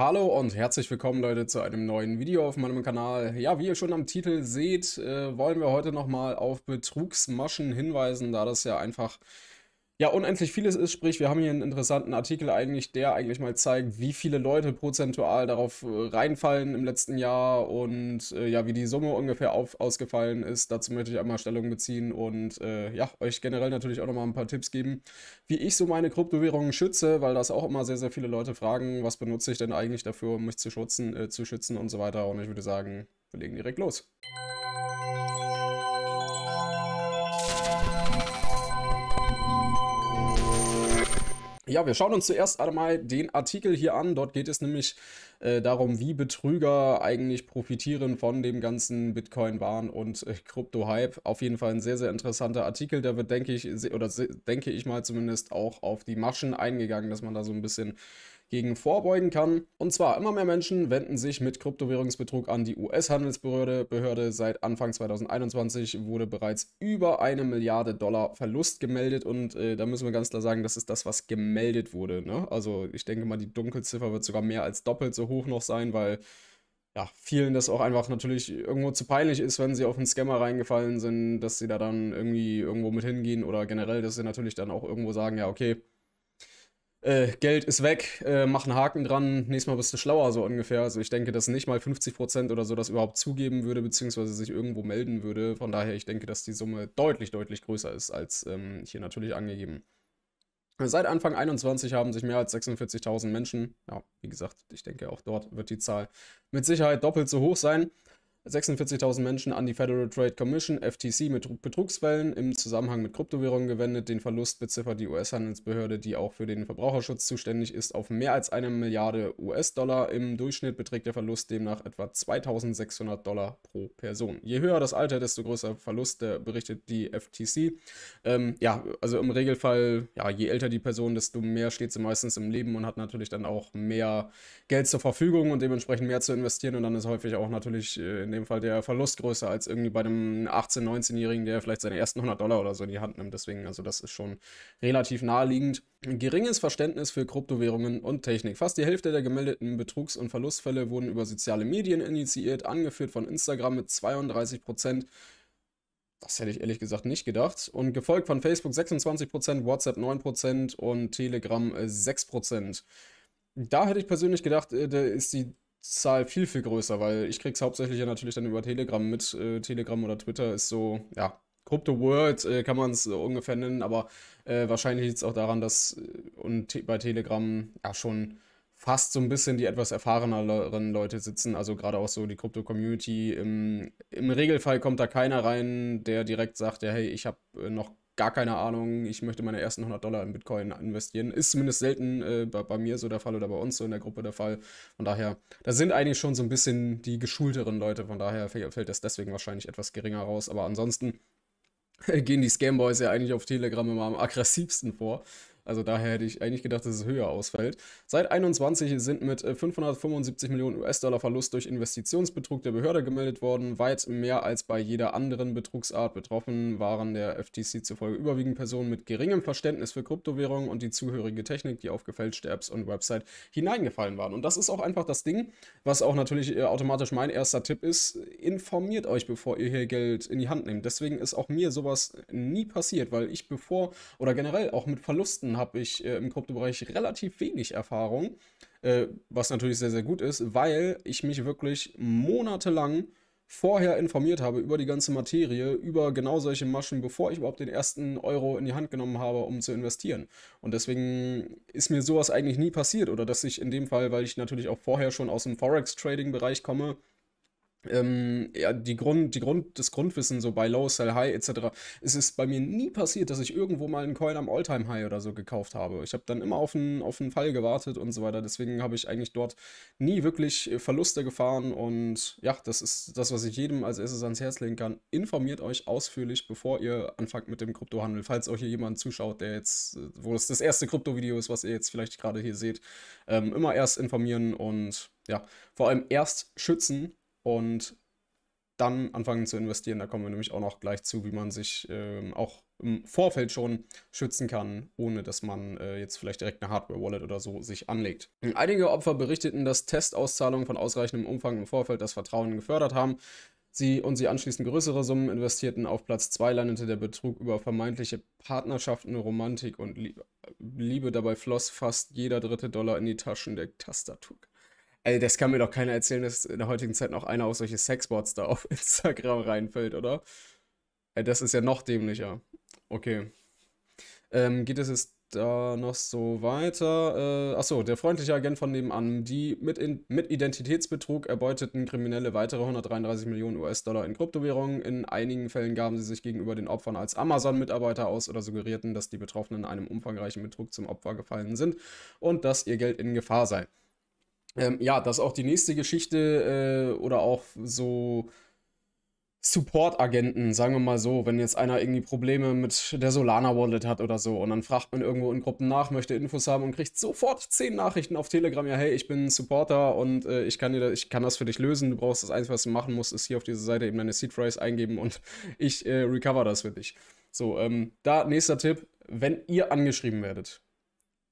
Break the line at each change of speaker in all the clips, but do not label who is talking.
Hallo und herzlich willkommen Leute zu einem neuen Video auf meinem Kanal. Ja, wie ihr schon am Titel seht, äh, wollen wir heute nochmal auf Betrugsmaschen hinweisen, da das ja einfach ja unendlich vieles ist. Sprich, wir haben hier einen interessanten Artikel eigentlich, der eigentlich mal zeigt, wie viele Leute prozentual darauf äh, reinfallen im letzten Jahr und äh, ja, wie die Summe ungefähr auf, ausgefallen ist. Dazu möchte ich einmal Stellung beziehen und äh, ja, euch generell natürlich auch nochmal ein paar Tipps geben, wie ich so meine Kryptowährungen schütze, weil das auch immer sehr, sehr viele Leute fragen, was benutze ich denn eigentlich dafür, um mich zu schützen, äh, zu schützen und so weiter. Und ich würde sagen, wir legen direkt los. Ja, wir schauen uns zuerst einmal den Artikel hier an. Dort geht es nämlich äh, darum, wie Betrüger eigentlich profitieren von dem ganzen Bitcoin-Wahn und äh, Krypto-Hype. Auf jeden Fall ein sehr, sehr interessanter Artikel. Da wird, denke ich, oder denke ich mal zumindest auch auf die Maschen eingegangen, dass man da so ein bisschen gegen vorbeugen kann. Und zwar immer mehr Menschen wenden sich mit Kryptowährungsbetrug an die US-Handelsbehörde. Behörde seit Anfang 2021 wurde bereits über eine Milliarde Dollar Verlust gemeldet und äh, da müssen wir ganz klar sagen, das ist das, was gemeldet wurde. Ne? Also ich denke mal, die Dunkelziffer wird sogar mehr als doppelt so hoch noch sein, weil ja, vielen das auch einfach natürlich irgendwo zu peinlich ist, wenn sie auf einen Scammer reingefallen sind, dass sie da dann irgendwie irgendwo mit hingehen oder generell, dass sie natürlich dann auch irgendwo sagen, ja, okay, äh, Geld ist weg, äh, mach einen Haken dran, nächstes Mal bist du schlauer, so ungefähr. Also ich denke, dass nicht mal 50% oder so das überhaupt zugeben würde, beziehungsweise sich irgendwo melden würde. Von daher, ich denke, dass die Summe deutlich, deutlich größer ist, als ähm, hier natürlich angegeben. Seit Anfang 21 haben sich mehr als 46.000 Menschen, ja, wie gesagt, ich denke, auch dort wird die Zahl mit Sicherheit doppelt so hoch sein, 46.000 Menschen an die Federal Trade Commission, FTC, mit Betrugsfällen im Zusammenhang mit Kryptowährungen gewendet. Den Verlust beziffert die US-Handelsbehörde, die auch für den Verbraucherschutz zuständig ist, auf mehr als eine Milliarde US-Dollar. Im Durchschnitt beträgt der Verlust demnach etwa 2.600 Dollar pro Person. Je höher das Alter, desto größer Verlust, berichtet die FTC. Ähm, ja, also im Regelfall, ja, je älter die Person, desto mehr steht sie meistens im Leben und hat natürlich dann auch mehr Geld zur Verfügung und dementsprechend mehr zu investieren. Und dann ist häufig auch natürlich in äh, in dem Fall der Verlust größer als irgendwie bei einem 18-, 19-Jährigen, der vielleicht seine ersten 100 Dollar oder so in die Hand nimmt. Deswegen, also das ist schon relativ naheliegend. Geringes Verständnis für Kryptowährungen und Technik. Fast die Hälfte der gemeldeten Betrugs- und Verlustfälle wurden über soziale Medien initiiert, angeführt von Instagram mit 32 Prozent. Das hätte ich ehrlich gesagt nicht gedacht. Und gefolgt von Facebook 26%, WhatsApp 9% und Telegram 6%. Da hätte ich persönlich gedacht, äh, da ist die Zahl viel, viel größer, weil ich kriege es hauptsächlich ja natürlich dann über Telegram mit. Äh, Telegram oder Twitter ist so, ja, Crypto World äh, kann man es äh, ungefähr nennen, aber äh, wahrscheinlich liegt es auch daran, dass äh, und te bei Telegram ja schon fast so ein bisschen die etwas erfahreneren Leute sitzen, also gerade auch so die crypto community Im, Im, Regelfall kommt da keiner rein, der direkt sagt, ja, hey, ich habe äh, noch gar keine Ahnung, ich möchte meine ersten 100 Dollar in Bitcoin investieren. Ist zumindest selten äh, bei, bei, mir so der Fall oder bei uns so in der Gruppe der Fall. Von daher, da sind eigentlich schon so ein bisschen die geschulteren Leute. Von daher fällt das deswegen wahrscheinlich etwas geringer raus. Aber ansonsten äh, gehen die Scamboys ja eigentlich auf Telegram immer am aggressivsten vor. Also daher hätte ich eigentlich gedacht, dass es höher ausfällt. Seit 21 sind mit 575 äh, Millionen US-Dollar Verlust durch Investitionsbetrug der Behörde gemeldet worden. Weit mehr als bei jeder anderen Betrugsart. Betroffen waren der FTC zufolge überwiegend Personen mit geringem Verständnis für Kryptowährungen und die zugehörige Technik, die auf gefälschte Apps und Website hineingefallen waren. Und das ist auch einfach das Ding, was auch natürlich äh, automatisch mein erster Tipp ist. Informiert euch, bevor ihr hier Geld in die Hand nehmt. Deswegen ist auch mir sowas nie passiert, weil ich bevor oder generell auch mit Verlusten habe ich äh, im Kryptobereich relativ wenig Erfahrung, äh, was natürlich sehr, sehr gut ist, weil ich mich wirklich monatelang vorher informiert habe über die ganze Materie, über genau solche Maschen, bevor ich überhaupt den ersten Euro in die Hand genommen habe, um zu investieren. Und deswegen ist mir sowas eigentlich nie passiert oder dass ich in dem Fall, weil ich natürlich auch vorher schon aus dem Forex-Trading-Bereich komme, ähm, ja, die Grund, die Grund, das Grundwissen so bei Low, Sell, High etc. Es ist bei mir nie passiert, dass ich irgendwo mal einen Coin am Alltime High oder so gekauft habe. Ich habe dann immer auf einen, auf einen Fall gewartet und so weiter. Deswegen habe ich eigentlich dort nie wirklich äh, Verluste gefahren. Und ja, das ist das, was ich jedem als erstes ans Herz legen kann. Informiert euch ausführlich, bevor ihr anfangt mit dem Kryptohandel. Falls euch hier jemand zuschaut, der jetzt, äh, wo es das erste Krypto-Video ist, was ihr jetzt vielleicht gerade hier seht, ähm, immer erst informieren und ja, vor allem erst schützen und dann anfangen zu investieren. Da kommen wir nämlich auch noch gleich zu, wie man sich ähm, auch im Vorfeld schon schützen kann, ohne dass man äh, jetzt vielleicht direkt eine Hardware-Wallet oder so sich anlegt. Einige Opfer berichteten, dass Testauszahlungen von ausreichendem Umfang im Vorfeld das Vertrauen gefördert haben. Sie und sie anschließend größere Summen investierten. Auf Platz 2 landete der Betrug über vermeintliche Partnerschaften, Romantik und Liebe. Dabei floss fast jeder dritte Dollar in die Taschen der Tastatur. Ey, das kann mir doch keiner erzählen, dass in der heutigen Zeit noch einer auf solche Sexbots da auf Instagram reinfällt, oder? Ey, das ist ja noch dämlicher. Okay. Ähm, geht es jetzt da noch so weiter? Äh, achso, der freundliche Agent von nebenan. Die mit, in, mit Identitätsbetrug erbeuteten Kriminelle weitere 133 Millionen US-Dollar in Kryptowährungen. In einigen Fällen gaben sie sich gegenüber den Opfern als Amazon-Mitarbeiter aus oder suggerierten, dass die Betroffenen einem umfangreichen Betrug zum Opfer gefallen sind und dass ihr Geld in Gefahr sei. Ähm, ja, dass auch die nächste Geschichte äh, oder auch so Support-Agenten, sagen wir mal so, wenn jetzt einer irgendwie Probleme mit der Solana-Wallet hat oder so und dann fragt man irgendwo in Gruppen nach, möchte Infos haben und kriegt sofort zehn Nachrichten auf Telegram, ja, hey, ich bin ein Supporter und äh, ich, kann dir das, ich kann das für dich lösen, du brauchst das Einzige, was du machen musst, ist hier auf dieser Seite eben deine Seed Phrase eingeben und ich äh, recover das für dich. So, ähm, da nächster Tipp, wenn ihr angeschrieben werdet,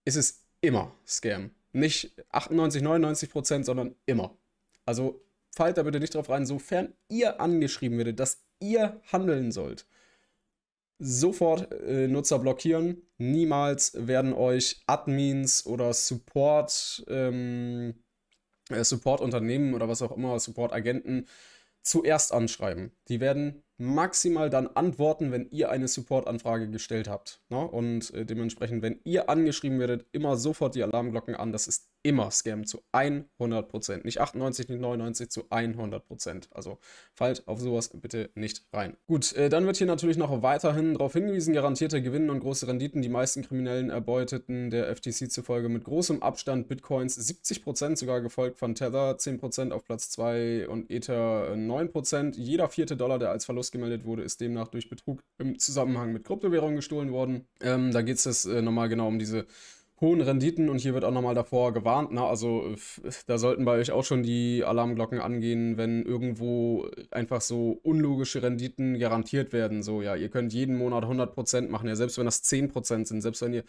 ist es immer Scam. Nicht 98, 99 Prozent, sondern immer. Also fallt da bitte nicht drauf rein, sofern ihr angeschrieben werdet, dass ihr handeln sollt. Sofort äh, Nutzer blockieren. Niemals werden euch Admins oder Support, ähm, äh, Support-Unternehmen oder was auch immer, Support-Agenten zuerst anschreiben. Die werden maximal dann antworten, wenn ihr eine Support-Anfrage gestellt habt. Ne? Und äh, dementsprechend, wenn ihr angeschrieben werdet, immer sofort die Alarmglocken an. Das ist immer Scam zu 100%. Nicht 98, nicht 99, zu 100%. Also fallt auf sowas bitte nicht rein. Gut, äh, dann wird hier natürlich noch weiterhin darauf hingewiesen, garantierte Gewinne und große Renditen. Die meisten Kriminellen erbeuteten der FTC zufolge mit großem Abstand Bitcoins 70%, sogar gefolgt von Tether 10% auf Platz 2 und Ether 9%. Jeder vierte Dollar, der als Verlust gemeldet wurde, ist demnach durch Betrug im Zusammenhang mit Kryptowährungen gestohlen worden. Ähm, da geht es äh, nochmal genau um diese hohen Renditen und hier wird auch nochmal davor gewarnt. Ne? Also da sollten bei euch auch schon die Alarmglocken angehen, wenn irgendwo einfach so unlogische Renditen garantiert werden. So, ja, ihr könnt jeden Monat 100% machen, ja, selbst wenn das 10% sind, selbst wenn ihr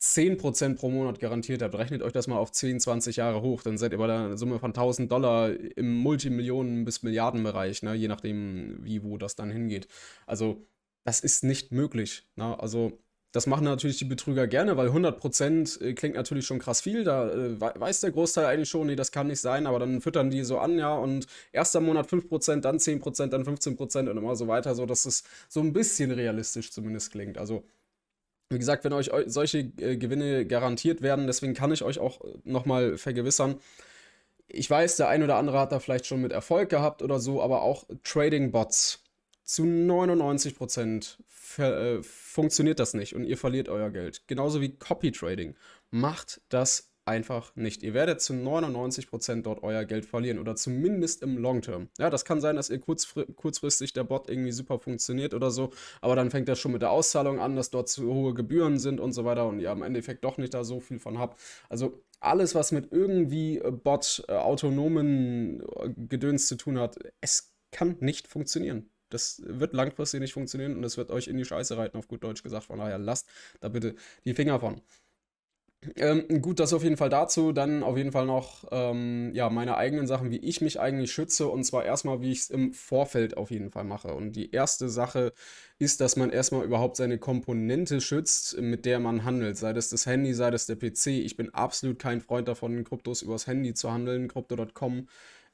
10% pro Monat garantiert habt, rechnet euch das mal auf 10, 20 Jahre hoch, dann seid ihr bei der Summe von 1000 Dollar im Multimillionen- bis Milliardenbereich, ne? je nachdem, wie, wo das dann hingeht. Also, das ist nicht möglich. Ne? Also, das machen natürlich die Betrüger gerne, weil 100% äh, klingt natürlich schon krass viel. Da äh, weiß der Großteil eigentlich schon, nee, das kann nicht sein, aber dann füttern die so an, ja, und erster Monat 5%, dann 10%, dann 15% und immer so weiter, so dass es so ein bisschen realistisch zumindest klingt. Also, wie gesagt, wenn euch solche äh, Gewinne garantiert werden, deswegen kann ich euch auch äh, nochmal vergewissern, ich weiß, der ein oder andere hat da vielleicht schon mit Erfolg gehabt oder so, aber auch Trading Bots zu 99 Prozent äh, funktioniert das nicht und ihr verliert euer Geld. Genauso wie Copy Trading. Macht das einfach nicht. Ihr werdet zu 99 Prozent dort euer Geld verlieren oder zumindest im Long Term. Ja, das kann sein, dass ihr kurzfri kurzfristig der Bot irgendwie super funktioniert oder so, aber dann fängt das schon mit der Auszahlung an, dass dort zu hohe Gebühren sind und so weiter und ihr am Endeffekt doch nicht da so viel von habt. Also alles, was mit irgendwie äh, Bot, äh, autonomen äh, Gedöns zu tun hat, es kann nicht funktionieren. Das wird langfristig nicht funktionieren und das wird euch in die Scheiße reiten, auf gut Deutsch gesagt. Von daher lasst da bitte die Finger von. Ähm, gut, das auf jeden Fall dazu. Dann auf jeden Fall noch ähm, ja, meine eigenen Sachen, wie ich mich eigentlich schütze. Und zwar erstmal, wie ich es im Vorfeld auf jeden Fall mache. Und die erste Sache ist, dass man erstmal überhaupt seine Komponente schützt, mit der man handelt. Sei das das Handy, sei das der PC. Ich bin absolut kein Freund davon, Kryptos übers Handy zu handeln. Crypto.com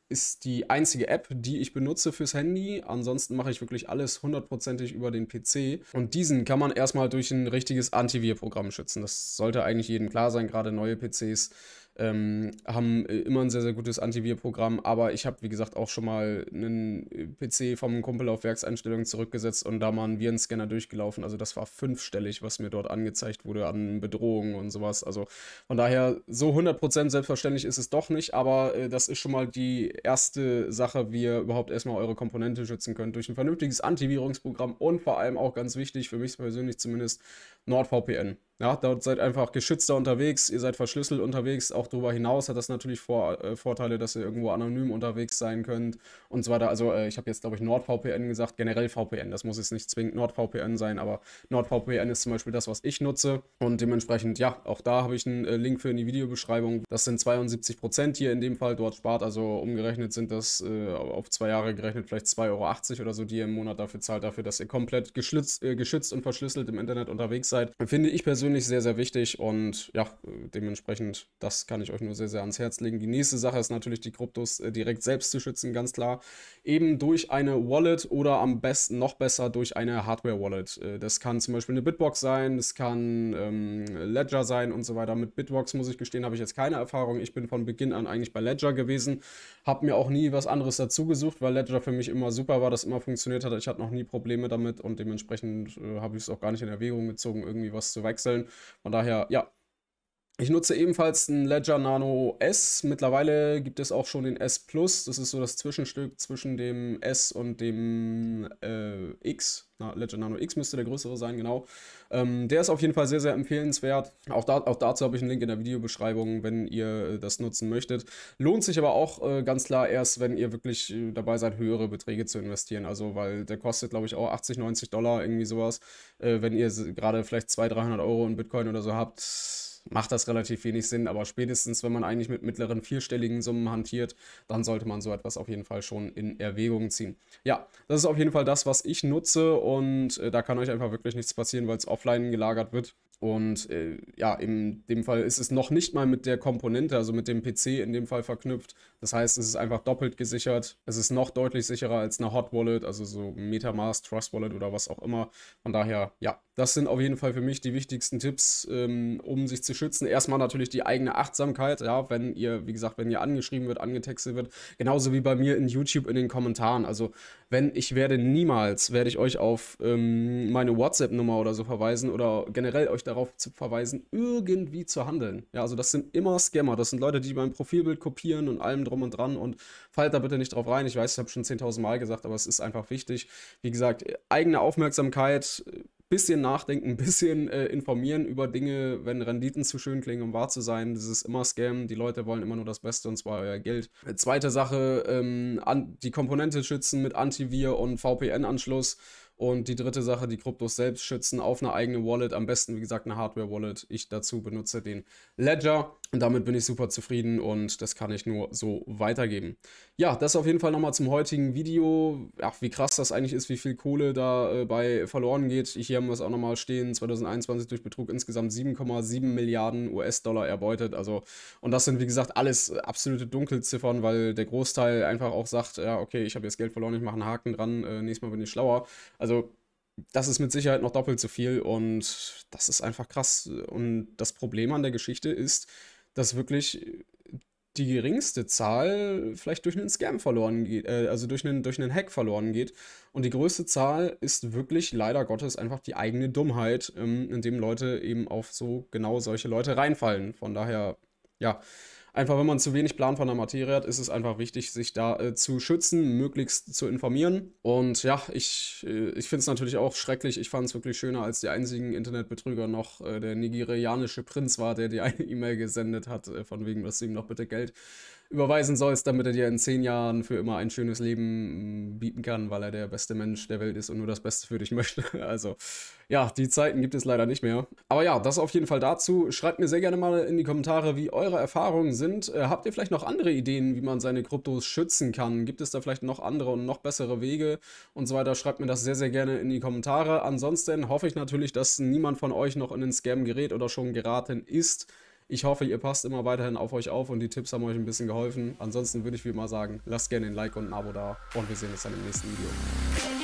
ist die einzige App, die ich benutze fürs Handy. Ansonsten mache ich wirklich alles hundertprozentig über den PC. Und diesen kann man erstmal durch ein richtiges Antivirprogramm schützen. Das sollte eigentlich jedem klar sein, gerade neue PCs ähm, haben äh, immer ein sehr, sehr gutes Antivirprogramm, aber ich habe, wie gesagt, auch schon mal einen äh, PC vom Kumpel auf Werkseinstellungen zurückgesetzt und da mal einen Virenscanner durchgelaufen. Also das war fünfstellig, was mir dort angezeigt wurde an Bedrohungen und sowas. Also von daher, so 100% selbstverständlich ist es doch nicht, aber äh, das ist schon mal die erste Sache, wie ihr überhaupt erstmal eure Komponente schützen könnt durch ein vernünftiges Antivirungsprogramm und vor allem auch ganz wichtig, für mich persönlich zumindest, NordVPN. Ja, da seid einfach geschützter unterwegs, ihr seid verschlüsselt unterwegs. Auch darüber hinaus hat das natürlich Vor äh, Vorteile, dass ihr irgendwo anonym unterwegs sein könnt und so weiter. Also äh, ich habe jetzt, glaube ich, NordVPN gesagt, generell VPN. Das muss jetzt nicht zwingend NordVPN sein, aber NordVPN ist zum Beispiel das, was ich nutze. Und dementsprechend, ja, auch da habe ich einen äh, Link für in die Videobeschreibung. Das sind 72 Prozent hier in dem Fall dort spart. Also umgerechnet sind das äh, auf zwei Jahre gerechnet vielleicht 2,80 Euro oder so, die ihr im Monat dafür zahlt, dafür, dass ihr komplett äh, geschützt und verschlüsselt im Internet unterwegs seid. Finde ich persönlich persönlich sehr, sehr wichtig und ja, dementsprechend, das kann ich euch nur sehr, sehr ans Herz legen. Die nächste Sache ist natürlich, die Kryptos äh, direkt selbst zu schützen, ganz klar. Eben durch eine Wallet oder am besten, noch besser, durch eine Hardware-Wallet. Äh, das kann zum Beispiel eine Bitbox sein, das kann ähm, Ledger sein und so weiter. Mit Bitbox, muss ich gestehen, habe ich jetzt keine Erfahrung. Ich bin von Beginn an eigentlich bei Ledger gewesen, habe mir auch nie was anderes dazu gesucht, weil Ledger für mich immer super war, das immer funktioniert hat. Ich hatte noch nie Probleme damit und dementsprechend äh, habe ich es auch gar nicht in Erwägung gezogen, irgendwie was zu wechseln. Köln. Von daher, ja, ich nutze ebenfalls einen Ledger Nano S. Mittlerweile gibt es auch schon den S Plus. Das ist so das Zwischenstück zwischen dem S und dem äh, X. Na, Ledger Nano X müsste der größere sein, genau. Ähm, der ist auf jeden Fall sehr, sehr empfehlenswert. Auch, da, auch dazu habe ich einen Link in der Videobeschreibung, wenn ihr äh, das nutzen möchtet. Lohnt sich aber auch äh, ganz klar erst, wenn ihr wirklich äh, dabei seid, höhere Beträge zu investieren. Also, weil der kostet, glaube ich, auch 80, 90 Dollar, irgendwie sowas. Äh, wenn ihr gerade vielleicht 200, 300 Euro in Bitcoin oder so habt macht das relativ wenig Sinn, aber spätestens, wenn man eigentlich mit mittleren vierstelligen Summen hantiert, dann sollte man so etwas auf jeden Fall schon in Erwägung ziehen. Ja, das ist auf jeden Fall das, was ich nutze und äh, da kann euch einfach wirklich nichts passieren, weil es offline gelagert wird. Und äh, ja, in dem Fall ist es noch nicht mal mit der Komponente, also mit dem PC in dem Fall verknüpft. Das heißt, es ist einfach doppelt gesichert. Es ist noch deutlich sicherer als eine Hot Wallet, also so Metamask, Trust Wallet oder was auch immer. Von daher, ja, das sind auf jeden Fall für mich die wichtigsten Tipps, ähm, um sich zu schützen. Erstmal natürlich die eigene Achtsamkeit, ja, wenn ihr, wie gesagt, wenn ihr angeschrieben wird, angetextet wird, genauso wie bei mir in YouTube in den Kommentaren. Also, wenn ich werde niemals, werde ich euch auf ähm, meine WhatsApp-Nummer oder so verweisen oder generell euch darauf zu verweisen, irgendwie zu handeln. Ja, also das sind immer Scammer. Das sind Leute, die mein Profilbild kopieren und allem drum und dran und fallt da bitte nicht drauf rein. Ich weiß, ich habe schon 10.000 Mal gesagt, aber es ist einfach wichtig. Wie gesagt, eigene Aufmerksamkeit bisschen nachdenken, ein bisschen äh, informieren über Dinge, wenn Renditen zu schön klingen, um wahr zu sein. Das ist immer Scam. Die Leute wollen immer nur das Beste und zwar euer Geld. Äh, zweite Sache, ähm, an, die Komponente schützen mit Antivir und VPN-Anschluss und die dritte Sache, die Kryptos selbst schützen auf eine eigene Wallet, am besten wie gesagt eine Hardware-Wallet. Ich dazu benutze den Ledger und damit bin ich super zufrieden und das kann ich nur so weitergeben. Ja, das auf jeden Fall nochmal zum heutigen Video. Ach, wie krass das eigentlich ist, wie viel Kohle dabei äh, verloren geht. Hier haben wir es auch nochmal stehen, 2021 durch Betrug insgesamt 7,7 Milliarden US-Dollar erbeutet. Also, und das sind wie gesagt alles absolute Dunkelziffern, weil der Großteil einfach auch sagt, ja, okay, ich habe jetzt Geld verloren, ich mache einen Haken dran, äh, nächstes Mal bin ich schlauer. Also, also das ist mit Sicherheit noch doppelt so viel und das ist einfach krass. Und das Problem an der Geschichte ist, dass wirklich die geringste Zahl vielleicht durch einen Scam verloren geht, äh, also durch einen, durch einen Hack verloren geht. Und die größte Zahl ist wirklich leider Gottes einfach die eigene Dummheit, ähm, indem Leute eben auf so genau solche Leute reinfallen. Von daher, ja, einfach wenn man zu wenig Plan von der Materie hat, ist es einfach wichtig, sich da äh, zu schützen, möglichst zu informieren. Und ja, ich, äh, ich finde es natürlich auch schrecklich. Ich fand es wirklich schöner, als die einzigen Internetbetrüger noch äh, der nigerianische Prinz war, der dir eine E-Mail gesendet hat, äh, von wegen, dass sie ihm noch bitte Geld überweisen sollst, damit er dir in zehn Jahren für immer ein schönes Leben mm, bieten kann, weil er der beste Mensch der Welt ist und nur das Beste für dich möchte. Also ja, die Zeiten gibt es leider nicht mehr. Aber ja, das auf jeden Fall dazu. Schreibt mir sehr gerne mal in die Kommentare, wie eure Erfahrungen sind. Äh, habt ihr vielleicht noch andere Ideen, wie man seine Kryptos schützen kann? Gibt es da vielleicht noch andere und noch bessere Wege und so weiter? Schreibt mir das sehr, sehr gerne in die Kommentare. Ansonsten hoffe ich natürlich, dass niemand von euch noch in den Scam gerät oder schon geraten ist. Ich hoffe, ihr passt immer weiterhin auf euch auf und die Tipps haben euch ein bisschen geholfen. Ansonsten würde ich wie immer sagen, lasst gerne ein Like und ein Abo da und wir sehen uns dann im nächsten Video.